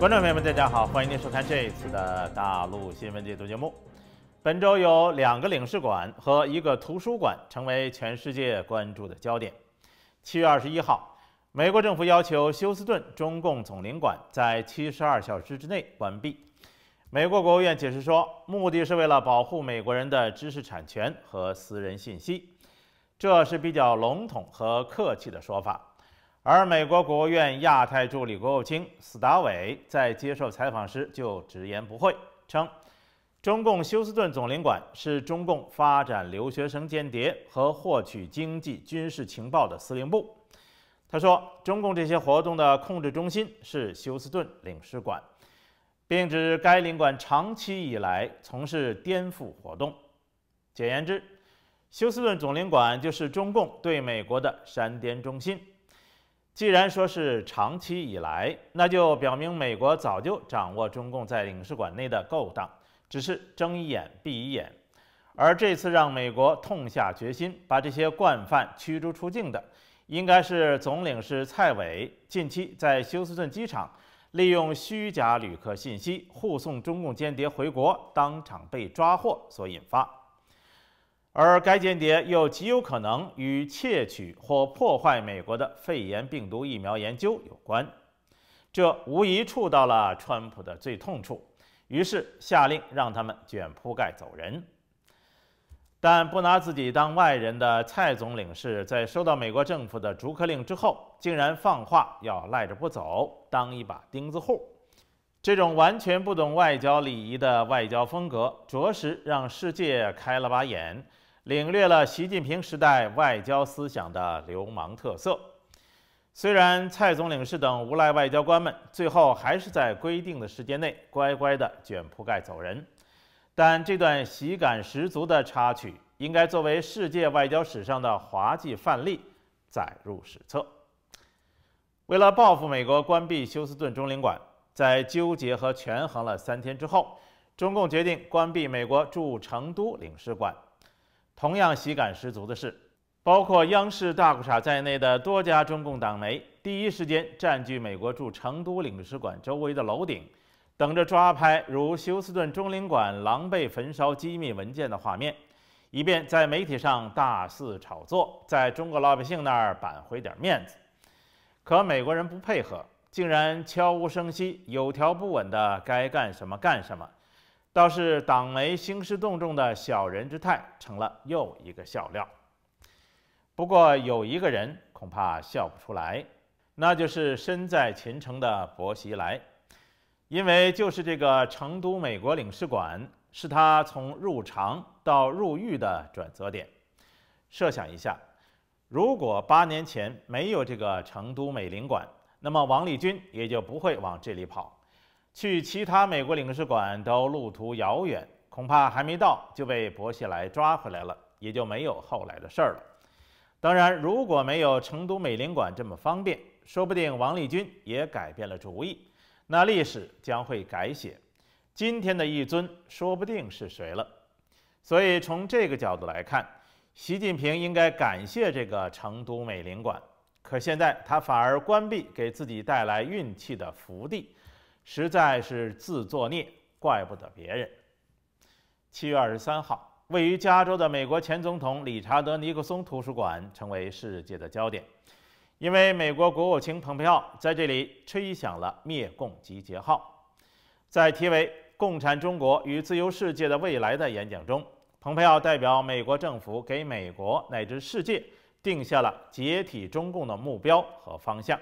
观众朋友们，大家好，欢迎您收看这一次的大陆新闻解读节目。本周有两个领事馆和一个图书馆成为全世界关注的焦点。七月二十一号，美国政府要求休斯顿中共总领馆在七十二小时之内关闭。美国国务院解释说，目的是为了保护美国人的知识产权和私人信息，这是比较笼统和客气的说法。而美国国务院亚太助理国务卿斯达伟在接受采访时就直言不讳称，中共休斯顿总领馆是中共发展留学生间谍和获取经济军事情报的司令部。他说，中共这些活动的控制中心是休斯顿领事馆，并指该领馆长期以来从事颠覆活动。简言之，休斯顿总领馆就是中共对美国的山巅中心。既然说是长期以来，那就表明美国早就掌握中共在领事馆内的勾当，只是睁一眼闭一眼。而这次让美国痛下决心把这些惯犯驱逐出境的，应该是总领事蔡伟近期在休斯顿机场利用虚假旅客信息护送中共间谍回国，当场被抓获所引发。而该间谍又极有可能与窃取或破坏美国的肺炎病毒疫苗研究有关，这无疑触到了川普的最痛处，于是下令让他们卷铺盖走人。但不拿自己当外人的蔡总领事在收到美国政府的逐客令之后，竟然放话要赖着不走，当一把钉子户。这种完全不懂外交礼仪的外交风格，着实让世界开了把眼。领略了习近平时代外交思想的流氓特色。虽然蔡总领事等无赖外交官们最后还是在规定的时间内乖乖的卷铺盖走人，但这段喜感十足的插曲应该作为世界外交史上的滑稽范例载入史册。为了报复美国关闭休斯顿中领馆，在纠结和权衡了三天之后，中共决定关闭美国驻成都领事馆。同样喜感十足的是，包括央视大裤衩在内的多家中共党媒，第一时间占据美国驻成都领事馆周围的楼顶，等着抓拍如休斯顿中领馆狼狈焚烧机密文件的画面，以便在媒体上大肆炒作，在中国老百姓那儿扳回点面子。可美国人不配合，竟然悄无声息、有条不紊的该干什么干什么。倒是党媒兴师动众的小人之态，成了又一个笑料。不过有一个人恐怕笑不出来，那就是身在秦城的薄熙来，因为就是这个成都美国领事馆，是他从入常到入狱的转折点。设想一下，如果八年前没有这个成都美领馆，那么王立军也就不会往这里跑。去其他美国领事馆都路途遥远，恐怕还没到就被薄熙来抓回来了，也就没有后来的事儿了。当然，如果没有成都美领馆这么方便，说不定王立军也改变了主意，那历史将会改写，今天的一尊说不定是谁了。所以，从这个角度来看，习近平应该感谢这个成都美领馆。可现在他反而关闭给自己带来运气的福地。实在是自作孽，怪不得别人。七月二十三号，位于加州的美国前总统理查德·尼克松图书馆成为世界的焦点，因为美国国务卿蓬佩奥在这里吹响了灭共集结号。在题为《共产中国与自由世界的未来》的演讲中，蓬佩奥代表美国政府给美国乃至世界定下了解体中共的目标和方向。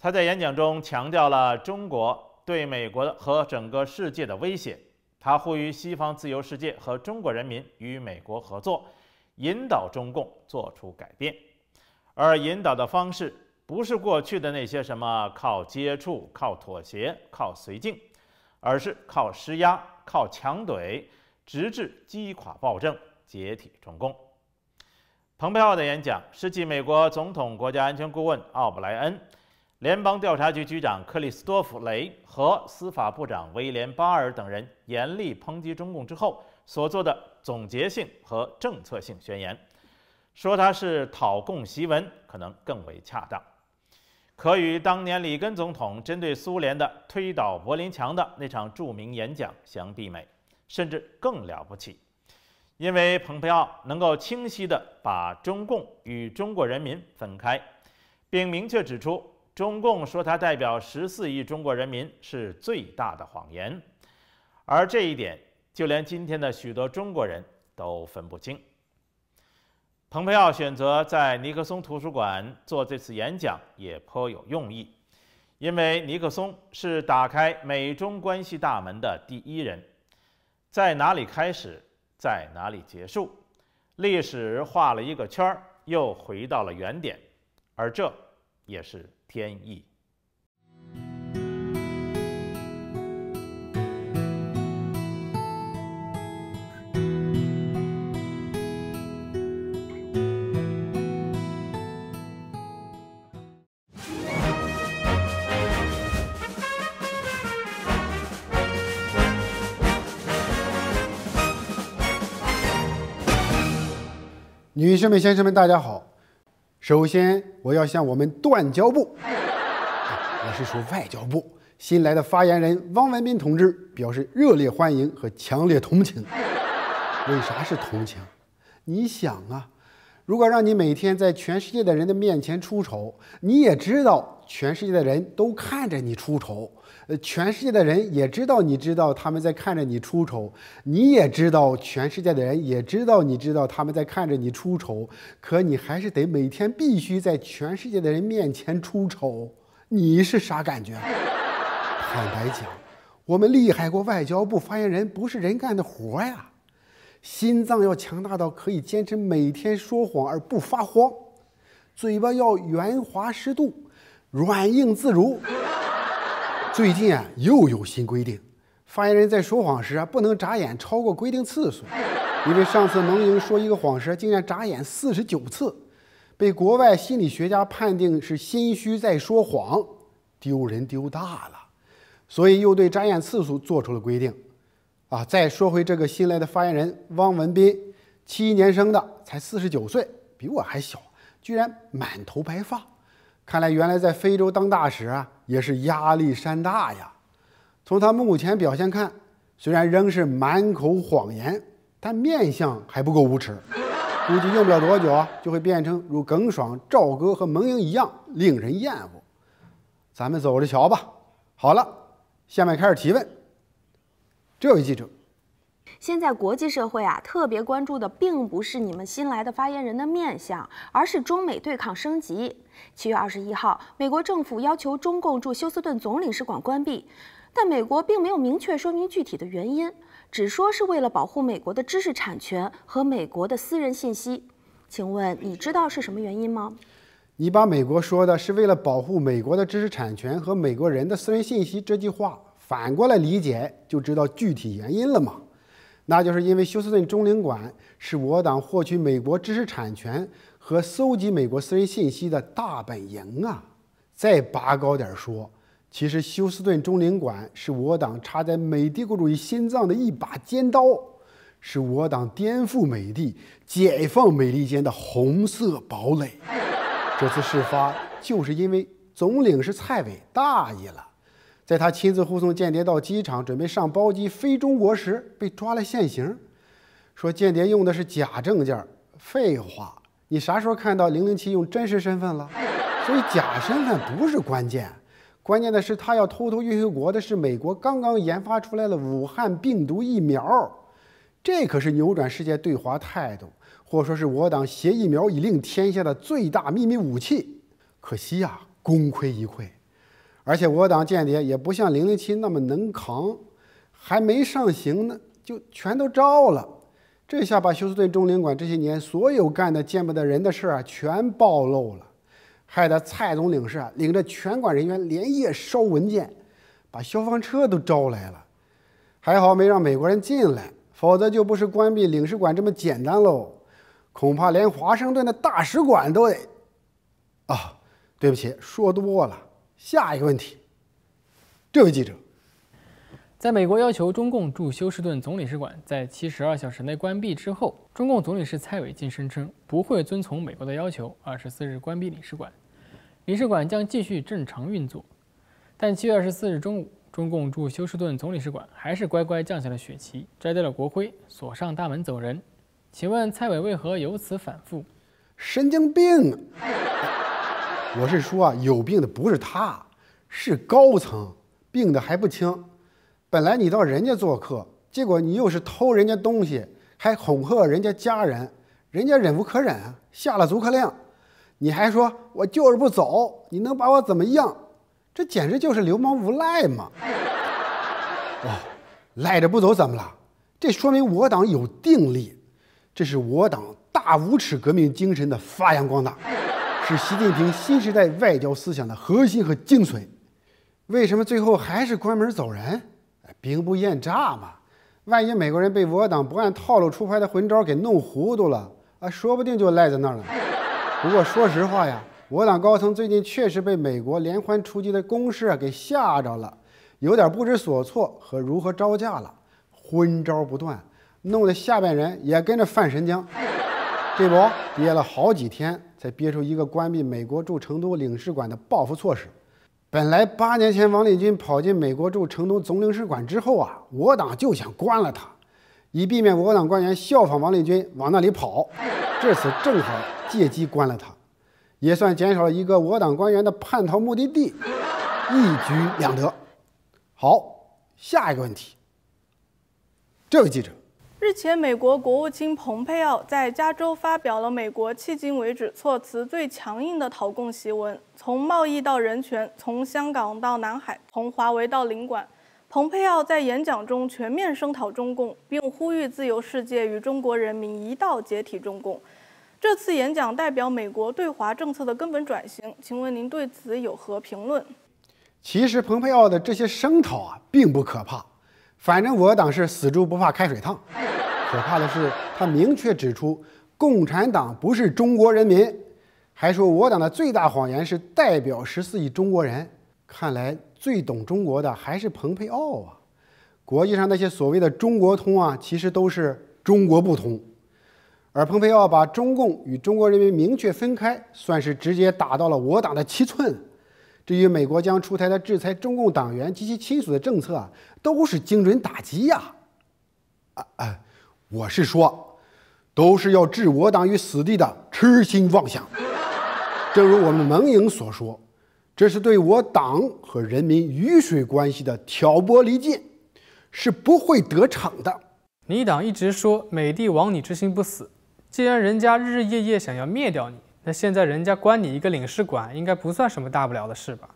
他在演讲中强调了中国对美国和整个世界的威胁，他呼吁西方自由世界和中国人民与美国合作，引导中共做出改变，而引导的方式不是过去的那些什么靠接触、靠妥协、靠绥靖，而是靠施压、靠强怼，直至击垮暴政、解体中共。蓬佩奥的演讲是继美国总统国家安全顾问奥布莱恩。联邦调查局局长克里斯多夫雷和司法部长威廉巴尔等人严厉抨击中共之后所做的总结性和政策性宣言，说他是讨共檄文，可能更为恰当，可与当年里根总统针对苏联的推倒柏林墙的那场著名演讲相媲美，甚至更了不起，因为蓬佩奥能够清晰地把中共与中国人民分开，并明确指出。中共说它代表十四亿中国人民是最大的谎言，而这一点就连今天的许多中国人都分不清。蓬佩奥选择在尼克松图书馆做这次演讲也颇有用意，因为尼克松是打开美中关系大门的第一人，在哪里开始，在哪里结束，历史画了一个圈儿，又回到了原点，而这。也是天意。女士们、先生们，大家好。首先，我要向我们断交部，我是说外交部新来的发言人汪文斌同志表示热烈欢迎和强烈同情。为啥是同情？你想啊。如果让你每天在全世界的人的面前出丑，你也知道全世界的人都看着你出丑，呃，全世界的人也知道你知道他们在看着你出丑，你也知道全世界的人也知道你知道他们在看着你出丑，可你还是得每天必须在全世界的人面前出丑，你是啥感觉？坦白讲，我们厉害过外交部发言人，不是人干的活呀。心脏要强大到可以坚持每天说谎而不发慌，嘴巴要圆滑适度，软硬自如。最近啊又有新规定，发言人在说谎时啊不能眨眼超过规定次数，因为上次蒙营说一个谎时竟然眨眼四十九次，被国外心理学家判定是心虚在说谎，丢人丢大了，所以又对眨眼次数做出了规定。啊，再说回这个新来的发言人汪文斌，七一年生的，才四十九岁，比我还小，居然满头白发，看来原来在非洲当大使啊，也是压力山大呀。从他目前表现看，虽然仍是满口谎言，但面相还不够无耻，估计用不了多久啊，就会变成如耿爽、赵哥和蒙英一样令人厌恶。咱们走着瞧吧。好了，下面开始提问。这位记者，现在国际社会啊特别关注的并不是你们新来的发言人的面相，而是中美对抗升级。七月二十一号，美国政府要求中共驻休斯顿总领事馆关闭，但美国并没有明确说明具体的原因，只说是为了保护美国的知识产权和美国的私人信息。请问你知道是什么原因吗？你把美国说的是为了保护美国的知识产权和美国人的私人信息这句话。反过来理解就知道具体原因了嘛，那就是因为休斯顿中领馆是我党获取美国知识产权和搜集美国私人信息的大本营啊。再拔高点说，其实休斯顿中领馆是我党插在美帝国主义心脏的一把尖刀，是我党颠覆美帝、解放美利坚的红色堡垒。这次事发就是因为总领事蔡伟大意了。在他亲自护送间谍到机场，准备上包机飞中国时，被抓了现行。说间谍用的是假证件，废话，你啥时候看到零零七用真实身份了？所以假身份不是关键，关键的是他要偷偷运回国的是美国刚刚研发出来的武汉病毒疫苗，这可是扭转世界对华态度，或者说是我党携疫苗以令天下的最大秘密武器。可惜呀，功亏一篑。而且我党间谍也不像零零七那么能扛，还没上刑呢，就全都招了。这下把休斯顿中领馆这些年所有干的见不得人的事儿啊，全暴露了，害得蔡总领事啊领着全馆人员连夜烧文件，把消防车都招来了。还好没让美国人进来，否则就不是关闭领事馆这么简单喽，恐怕连华盛顿的大使馆都得……啊，对不起，说多了。下一个问题，这位记者，在美国要求中共驻休斯顿总领事馆在七十二小时内关闭之后，中共总领事蔡伟进声称不会遵从美国的要求，二十四日关闭领事馆，领事馆将继续正常运作。但七月二十四日中午，中共驻休斯顿总领事馆还是乖乖降下了雪旗，摘掉了国徽，锁上大门走人。请问蔡伟为何由此反复？神经病！我是说啊，有病的不是他，是高层，病的还不轻。本来你到人家做客，结果你又是偷人家东西，还恐吓人家家人，人家忍无可忍，下了逐客令。你还说，我就是不走，你能把我怎么样？这简直就是流氓无赖嘛！哦，赖着不走怎么了？这说明我党有定力，这是我党大无耻革命精神的发扬光大。是习近平新时代外交思想的核心和精髓。为什么最后还是关门走人？兵不厌诈嘛。万一美国人被我党不按套路出牌的混招给弄糊涂了啊，说不定就赖在那儿了。不过说实话呀，我党高层最近确实被美国连环出击的攻势啊给吓着了，有点不知所措和如何招架了。混招不断，弄得下边人也跟着犯神经。这不，憋了好几天，才憋出一个关闭美国驻成都领事馆的报复措施。本来八年前王立军跑进美国驻成都总领事馆之后啊，我党就想关了他，以避免我党官员效仿王立军往那里跑。这次正好借机关了他，也算减少了一个我党官员的叛逃目的地，一举两得。好，下一个问题，这位记者。日前，美国国务卿蓬佩奥在加州发表了美国迄今为止措辞最强硬的讨共檄文，从贸易到人权，从香港到南海，从华为到领馆，蓬佩奥在演讲中全面声讨中共，并呼吁自由世界与中国人民一道解体中共。这次演讲代表美国对华政策的根本转型，请问您对此有何评论？其实，蓬佩奥的这些声讨啊，并不可怕。反正我党是死猪不怕开水烫，可怕的是他明确指出，共产党不是中国人民，还说我党的最大谎言是代表十四亿中国人。看来最懂中国的还是蓬佩奥啊！国际上那些所谓的中国通啊，其实都是中国不通。而蓬佩奥把中共与中国人民明确分开，算是直接打到了我党的七寸。至于美国将出台的制裁中共党员及其亲属的政策，都是精准打击呀！啊啊，我是说，都是要置我党于死地的痴心妄想。正如我们盟营所说，这是对我党和人民鱼水关系的挑拨离间，是不会得逞的。你党一直说美帝亡你之心不死，既然人家日日夜夜想要灭掉你。那现在人家关你一个领事馆，应该不算什么大不了的事吧？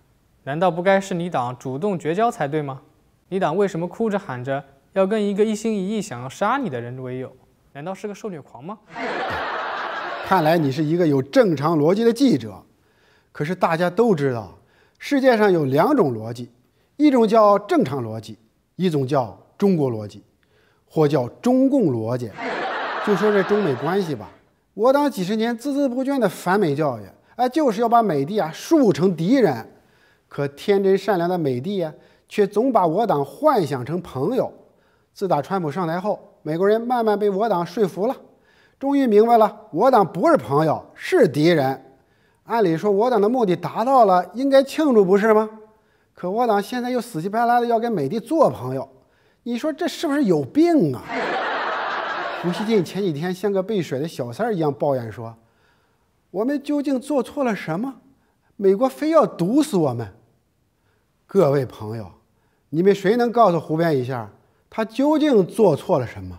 难道不该是你党主动绝交才对吗？你党为什么哭着喊着要跟一个一心一意想要杀你的人为友？难道是个受虐狂吗？看来你是一个有正常逻辑的记者。可是大家都知道，世界上有两种逻辑，一种叫正常逻辑，一种叫中国逻辑，或叫中共逻辑。就说这中美关系吧。我党几十年孜孜不倦的反美教育，哎，就是要把美帝啊树成敌人。可天真善良的美帝呀，却总把我党幻想成朋友。自打川普上台后，美国人慢慢被我党说服了，终于明白了我党不是朋友，是敌人。按理说，我党的目的达到了，应该庆祝不是吗？可我党现在又死乞白赖的要跟美帝做朋友，你说这是不是有病啊？胡锡进前几天像个被甩的小三儿一样抱怨说：“我们究竟做错了什么？美国非要毒死我们？各位朋友，你们谁能告诉胡编一下，他究竟做错了什么？”